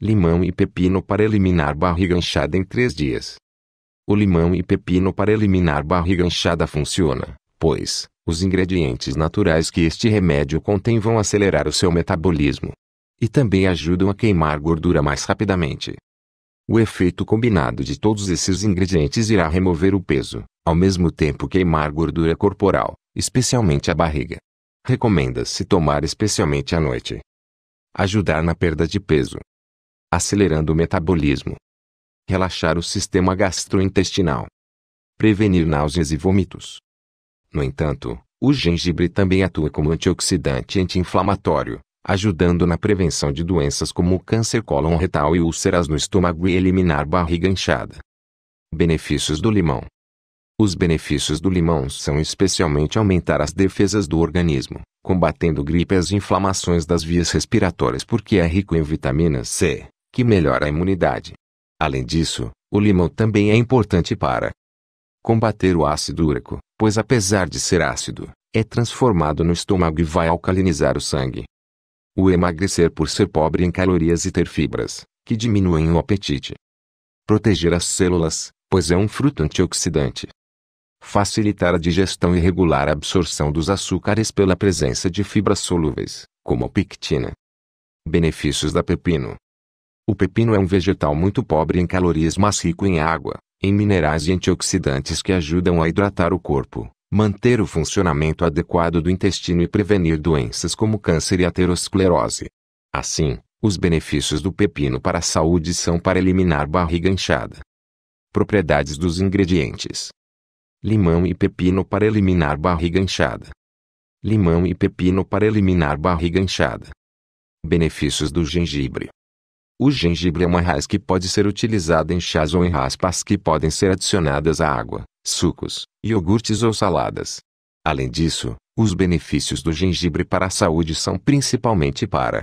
limão e pepino para eliminar barriga inchada em 3 dias. O limão e pepino para eliminar barriga inchada funciona, pois os ingredientes naturais que este remédio contém vão acelerar o seu metabolismo e também ajudam a queimar gordura mais rapidamente. O efeito combinado de todos esses ingredientes irá remover o peso, ao mesmo tempo queimar gordura corporal, especialmente a barriga. Recomenda-se tomar especialmente à noite. Ajudar na perda de peso acelerando o metabolismo. Relaxar o sistema gastrointestinal. Prevenir náuseas e vômitos. No entanto, o gengibre também atua como antioxidante anti-inflamatório, ajudando na prevenção de doenças como o câncer colon retal e úlceras no estômago e eliminar barriga inchada. Benefícios do limão. Os benefícios do limão são especialmente aumentar as defesas do organismo, combatendo gripes e inflamações das vias respiratórias porque é rico em vitamina C, que melhora a imunidade. Além disso, o limão também é importante para combater o ácido úrico, pois apesar de ser ácido, é transformado no estômago e vai alcalinizar o sangue. O emagrecer por ser pobre em calorias e ter fibras, que diminuem o apetite. Proteger as células, pois é um fruto antioxidante. Facilitar a digestão e regular a absorção dos açúcares pela presença de fibras solúveis, como a pectina. Benefícios da pepino. O pepino é um vegetal muito pobre em calorias, mas rico em água, em minerais e antioxidantes que ajudam a hidratar o corpo, manter o funcionamento adequado do intestino e prevenir doenças como câncer e aterosclerose. Assim, os benefícios do pepino para a saúde são para eliminar barriga inchada. Propriedades dos ingredientes: Limão e pepino para eliminar barriga inchada. Limão e pepino para eliminar barriga inchada. Benefícios do gengibre. O gengibre é uma raiz que pode ser utilizada em chás ou em raspas que podem ser adicionadas à água, sucos, iogurtes ou saladas. Além disso, os benefícios do gengibre para a saúde são principalmente para